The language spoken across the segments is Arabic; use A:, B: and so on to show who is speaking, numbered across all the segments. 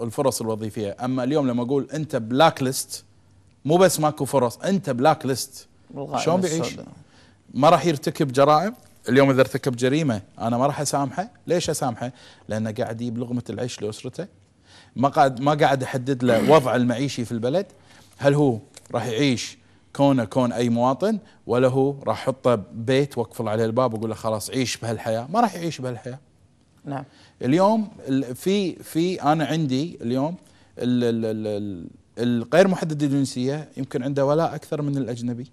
A: الفرص الوظيفيه اما اليوم لما اقول انت بلاك ليست مو بس ماكو فرص انت بلاك ليست شلون بيعيش ما راح يرتكب جرائم اليوم اذا ارتكب جريمه انا ما راح اسامحه ليش اسامحه لانه قاعد يجيب لغمه العيش لاسرته ما قاعد ما قاعد احدد له وضع المعيشي في البلد هل هو راح يعيش كونه كون اي مواطن ولا هو راح احطه بيت واقفل عليه الباب واقول له خلاص عيش بهالحياه ما راح يعيش بهالحياه نعم اليوم في في انا عندي اليوم الغير محدد الجنسيه يمكن عنده ولاء اكثر من الاجنبي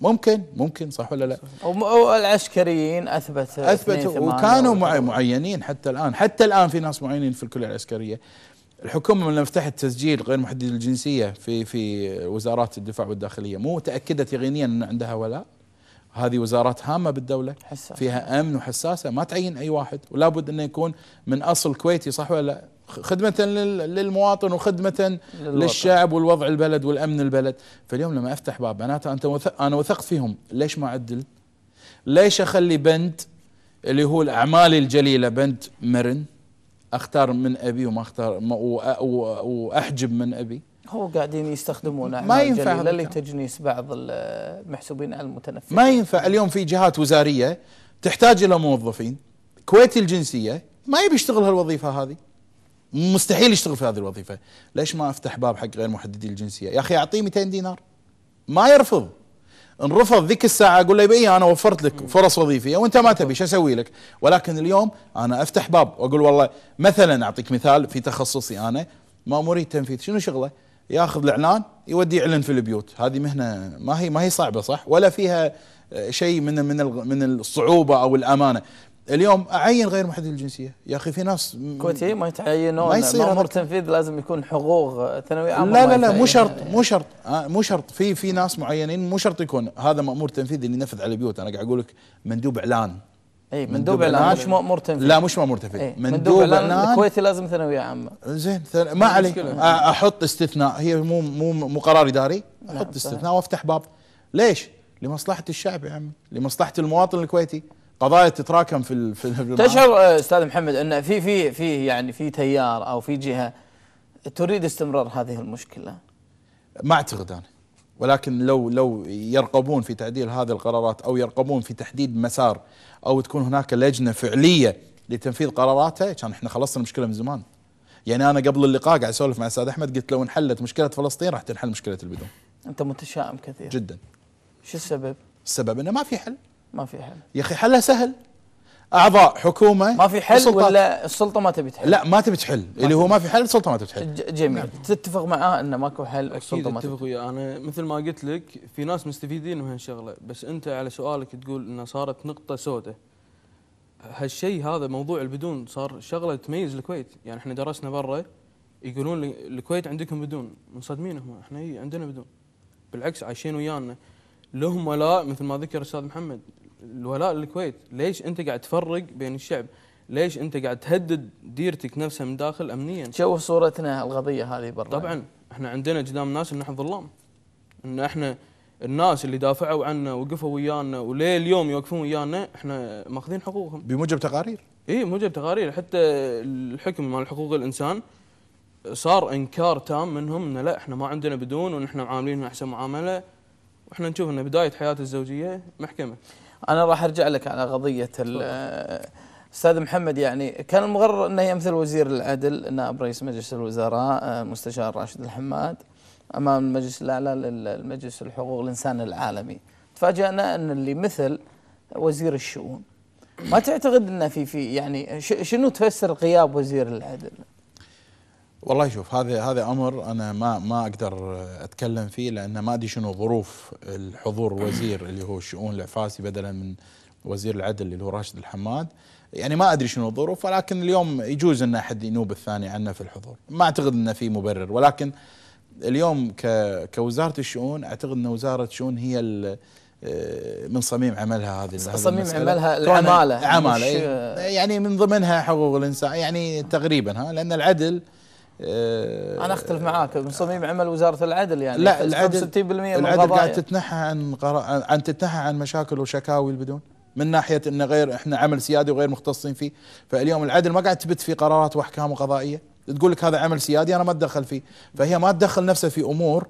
A: ممكن ممكن صح ولا لا
B: والعسكريين اثبت اثبتوا وكانوا
A: معينين حتى الان حتى الان في ناس معينين في الكليه العسكريه الحكومه لما فتحت تسجيل غير محدد الجنسيه في في وزارات الدفاع والداخليه مو تاكدت يقينيا ان عندها ولاء هذه وزارات هامة بالدولة حساسة. فيها أمن وحساسة ما تعين أي واحد ولا بد أنه يكون من أصل كويتي صح ولا لا خدمة للمواطن وخدمة للوطن. للشعب والوضع البلد والأمن البلد فاليوم لما أفتح باب معناته أنت وثق أنا وثقت فيهم ليش ما عدلت ليش أخلي بند اللي هو الأعمال الجليلة بند مرن أختار من أبي وما أختار وأحجب من أبي
B: هو قاعدين يستخدمونه ما ينفع لتجنيس بعض المحسوبين على المتنفذ
A: ما ينفع اليوم في جهات وزاريه تحتاج الى موظفين كويتي الجنسيه ما يبي يشتغل هالوظيفه هذه مستحيل يشتغل في هذه الوظيفه ليش ما افتح باب حق غير محددي الجنسيه يا اخي اعطيه 200 دينار ما يرفض ان رفض ذيك الساعه اقول له انا وفرت لك فرص وظيفيه وانت ما تبي شو اسوي لك ولكن اليوم انا افتح باب واقول والله مثلا اعطيك مثال في تخصصي انا مريد التنفيذ شنو شغله ياخذ الاعلان يودي يعلن في البيوت هذه مهنه ما هي ما هي صعبه صح ولا فيها شيء من من من الصعوبه او الامانه اليوم اعين غير محدد الجنسيه يا اخي في ناس كويتي
B: ما يتعينون ما يصير مامور تنفيذ لازم يكون حقوق ثانوي عام لا لا لا مو شرط
A: مو شرط آه، مو شرط في في ناس معينين مو شرط يكون هذا مامور تنفيذي اللي ينفذ على البيوت انا قاعد اقول لك مندوب اعلان اي
B: مندوب اعلان مش مأمور تنفيذي لا مش
A: مأمور تنفيذي إيه، مندوب اعلان
B: الكويتي لازم ثانويه عامه
A: زين ثن... ما إيه، علي احط استثناء هي مو مو مو قرار اداري احط استثناء وافتح باب ليش؟ لمصلحه الشعب يا عمي لمصلحه المواطن الكويتي قضايا تتراكم في ال... في تشعر
B: آه، استاذ محمد ان في في في يعني في تيار او في جهه تريد استمرار هذه المشكله
A: ما اعتقد انا ولكن لو لو يرقبون في تعديل هذه القرارات او يرقبون في تحديد مسار او تكون هناك لجنه فعليه لتنفيذ قراراتها كان احنا خلصنا المشكله من زمان. يعني انا قبل اللقاء قاعد اسولف مع الاستاذ احمد قلت لو انحلت مشكله فلسطين راح تنحل مشكله البدون. انت متشائم كثير. جدا. شو السبب؟ السبب انه ما في حل. ما في حل. يا اخي حلها سهل. اعضاء حكومه ما في حل ولا السلطه ما تبي تحل؟ لا
C: ما تبي تحل اللي هو ما في حل
B: السلطه ما تبي تحل جميل نعم.
C: تتفق معاه انه ماكو حل السلطه ما اتفق وياه انا مثل ما قلت لك في ناس مستفيدين من هالشغله بس انت على سؤالك تقول انها صارت نقطه سوداء هالشيء هذا موضوع البدون صار شغله تميز الكويت يعني احنا درسنا برا يقولون الكويت عندكم بدون منصدمين هم احنا عندنا بدون بالعكس عايشين ويانا لهم ولاء مثل ما ذكر الاستاذ محمد الولاء للكويت ليش انت قاعد تفرق بين الشعب ليش انت قاعد تهدد ديرتك نفسها من داخل امنيا شوف
B: صورتنا القضيه هذه برا طبعا
C: احنا عندنا قدام ناس ان احنا ظلام ان احنا الناس اللي دافعوا عنا وقفوا ويانا وليه اليوم يوقفون ويانا احنا ماخذين حقوقهم بموجب تقارير اي موجب تقارير حتى الحكم مال حقوق الانسان صار انكار تام منهم انه لا احنا ما عندنا بدون ونحن معاملين احسن معامله واحنا نشوف ان بدايه حياه الزوجيه محكمه انا راح ارجع لك على قضيه
B: استاذ محمد يعني كان المقرر انه يمثل وزير العدل نائب رئيس مجلس الوزراء المستشار آه، راشد الحماد امام المجلس الاعلى للمجلس الحقوق الانسان العالمي تفاجئنا ان اللي مثل وزير الشؤون ما تعتقد انه في في يعني شنو تفسر غياب وزير العدل؟
A: والله شوف هذا هذا امر انا ما ما اقدر اتكلم فيه لان ما ادري شنو ظروف الحضور الوزير اللي هو الشؤون العفاسي بدلا من وزير العدل اللي هو راشد الحماد يعني ما ادري شنو الظروف ولكن اليوم يجوز ان احد ينوب الثاني عنه في الحضور ما اعتقد انه في مبرر ولكن اليوم كوزاره الشؤون اعتقد ان وزاره الشؤون هي آه، من صميم عملها هذه صميم عملها العماله عماله إيه. يعني من ضمنها حقوق الانسان يعني تقريبا ها لان العدل آه، انا
B: اختلف معاك من صميم عمل وزاره العدل يعني لا العدل 60% من العدل قاعد
A: تتنحى عن قرار عن تتنحى عن مشاكل وشكاوي البدون من ناحيه انه غير احنا عمل سيادي وغير مختصين فيه فاليوم العدل ما قاعد تبت في قرارات واحكام وقضائيه تقول لك هذا عمل سيادي انا ما اتدخل فيه فهي ما تدخل نفسها في امور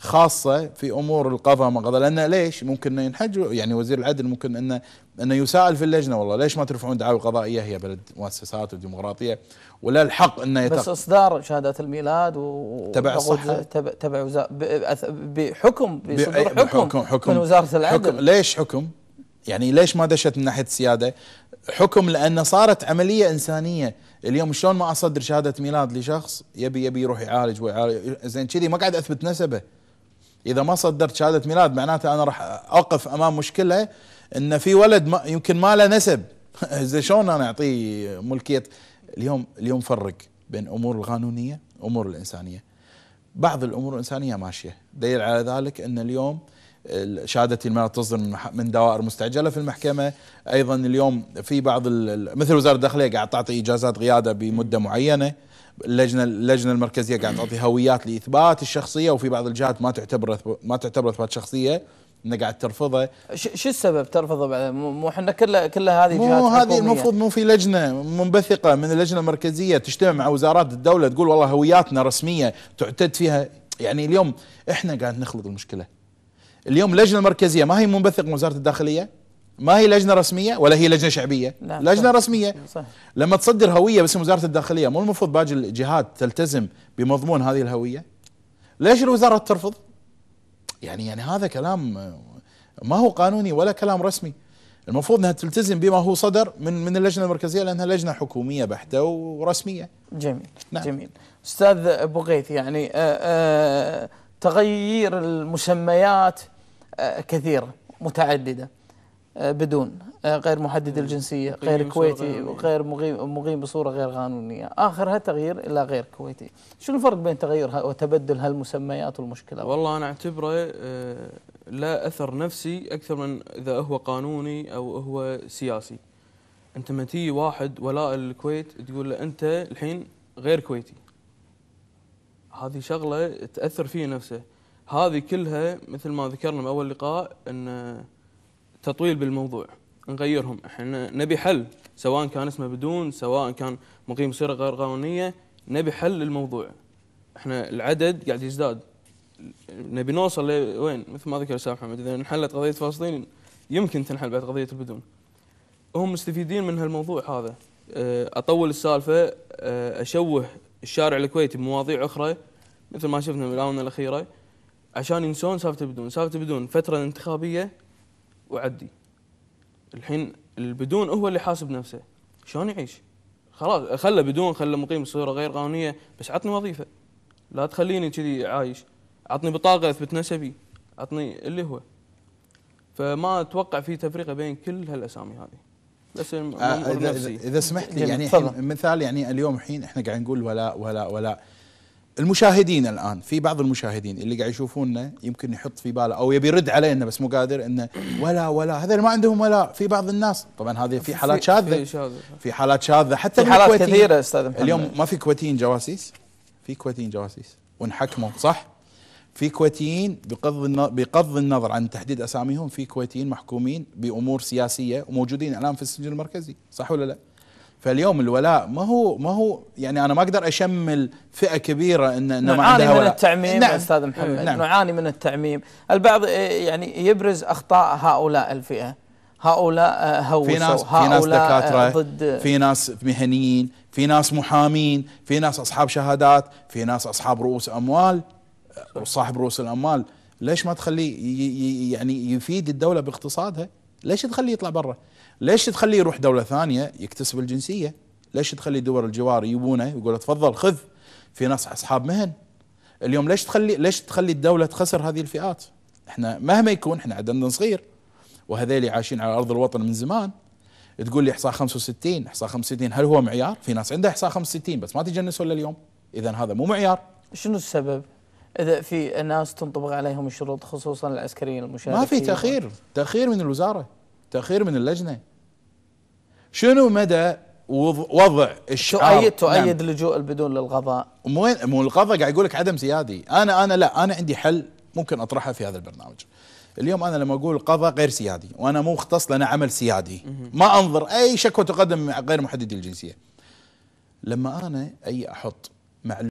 A: خاصة في أمور القضاء ما قضى لأن ليش ممكن ينحج يعني وزير العدل ممكن أنه أنه يسائل في اللجنة والله ليش ما ترفعون دعاوى قضائية هي بلد مؤسسات وديمقراطية ولا الحق أنه يتق... بس
B: إصدار شهادات الميلاد و... تبع الصحة تبع, تبع وزارة بحكم بصدور حكم, حكم, حكم من وزارة العدل حكم
A: ليش حكم يعني ليش ما دشت من ناحية السيادة حكم لأن صارت عملية إنسانية اليوم شلون ما أصدر شهادة ميلاد لشخص يبي يبي يروح يعالج ويعالج زين كذي ما قاعد أثبت نسبه اذا ما صدرت شهاده ميلاد معناته انا راح اوقف امام مشكله ان في ولد ما يمكن ما له نسب زين شلون انا اعطيه ملكيه اليوم اليوم فرق بين امور القانونيه امور الانسانيه بعض الامور الانسانيه ماشيه دليل على ذلك ان اليوم شهادة المال تصدر من دوائر مستعجلة في المحكمة أيضا اليوم في بعض مثل وزارة الداخلية قاعد تعطي إجازات قيادة بمدة معينة اللجنه اللجنه المركزيه قاعد تعطي هويات لاثبات الشخصيه وفي بعض الجهات ما تعتبر ما تعتبر اثبات
B: شخصيه انها قاعد ترفضه شو السبب ترفضه بعد مو احنا كلها كلها هذه مو جهات مو هذه المفروض
A: مو في لجنه منبثقه من اللجنه المركزيه تجتمع مع وزارات الدوله تقول والله هوياتنا رسميه تعتد فيها يعني اليوم احنا قاعد نخلق المشكله اليوم اللجنه المركزيه ما هي منبثق من وزاره الداخليه ما هي لجنه رسميه ولا هي لجنه شعبيه لا لجنه صح. رسميه صح. لما تصدر هويه باسم وزاره الداخليه مو المفروض باقي الجهات تلتزم بمضمون هذه الهويه ليش الوزاره ترفض يعني يعني هذا كلام ما هو قانوني ولا كلام رسمي المفروض انها تلتزم بما هو صدر من من
B: اللجنه المركزيه لانها لجنه حكوميه بحته ورسميه. جميل نعم. جميل. استاذ ابو غيث يعني آآ آه، آآ آه، تغيير المسميات آه، كثيرة متعددة آه، بدون آه، غير محدد
C: الجنسية غير كويتي وغير
B: مقيم مقيم بصورة غير قانونية آخرها تغيير إلى غير كويتي شو الفرق بين تغير وتبدل هالمسميات والمشكلة
C: والله أنا أعتبره لا أثر نفسي أكثر من إذا هو قانوني أو هو سياسي أنت ما تيجي واحد ولاء الكويت تقول له أنت الحين غير كويتي هذه شغله تاثر فيه نفسه هذه كلها مثل ما ذكرنا باول لقاء ان تطويل بالموضوع نغيرهم احنا نبي حل سواء كان اسمه بدون سواء كان مقيم صيغه غير قانونيه نبي حل للموضوع احنا العدد قاعد يزداد نبي نوصل لوين مثل ما ذكر الاستاذ محمد اذا انحلت قضيه فلسطين يمكن تنحل بعد قضيه البدون هم مستفيدين من هالموضوع هذا اطول السالفه اشوه الشارع الكويتي بمواضيع اخرى مثل ما شفنا بالآونة الأخيرة عشان ينسون سالفة البدون سالفة البدون فترة انتخابية وعدي الحين البدون هو اللي حاسب نفسه شلون يعيش خلاص خله بدون خله مقيم صورة غير قانونية بس عطني وظيفة لا تخليني كذي عايش عطني بطاقة اثبت نسبي عطني اللي هو فما اتوقع في تفرقة بين كل هالاسامي هذه بس آه إذا, إذا سمحت لي يعني, يعني
A: مثال يعني اليوم الحين احنا قاعد نقول ولا ولا ولا المشاهدين الان في بعض المشاهدين اللي قاعد يشوفونا يمكن يحط في باله او يبي يرد علينا بس مو قادر انه ولا ولا هذا ما عندهم ولا في بعض الناس طبعا هذه في حالات شاذه في حالات شاذه حتى في حالات كثيره استاذ محمد اليوم ما في كويتيين جواسيس في كويتيين جواسيس وانحكموا صح في كويتيين بغض بغض النظر عن تحديد اساميهم في كويتيين محكومين بامور سياسيه وموجودين الان في السجن المركزي صح ولا لا؟ فاليوم الولاء ما هو ما هو يعني انا ما اقدر اشمل فئه كبيره ان إن ما عندها من التعميم نعم استاذ محمد نعم
B: نعاني من التعميم، البعض إيه، يعني يبرز اخطاء هؤلاء الفئه هؤلاء آه، هوسوا في ناس هؤلاء في ناس آه، دكاتره ضد في
A: ناس مهنيين، في ناس محامين، في ناس اصحاب شهادات، في ناس اصحاب رؤوس اموال صاحب رؤوس الاموال ليش ما تخليه يعني يفيد الدوله باقتصادها؟ ليش تخليه يطلع برا ليش تخليه يروح دولة ثانية يكتسب الجنسية ليش تخلي دول الجوار يبونه يقول تفضل خذ في ناس اصحاب مهن اليوم ليش تخلي ليش تخلي الدولة تخسر هذه الفئات احنا مهما يكون احنا عددنا صغير وهذيل عايشين على ارض الوطن من زمان تقول لي احصاء 65 احصاء 65 هل هو معيار في ناس عندها احصاء 65 بس ما تجنسوا الا اليوم اذا
B: هذا مو معيار شنو السبب اذا في ناس تنطبق عليهم الشروط خصوصا العسكريين المشاركين ما في تاخير
A: تاخير من الوزاره تاخير من اللجنه شنو مدى وضع الشعار تؤيد نعم. تؤيد
B: نعم. لجوء البدون للقضاء
A: مو مو القضاء قاعد يقول لك عدم سيادي انا انا لا انا عندي حل ممكن اطرحه في هذا البرنامج اليوم انا لما اقول قضاء غير سيادي وانا مو مختص لنا عمل سيادي ما انظر اي شكوى تقدم غير محددي الجنسيه لما انا اي احط معلومه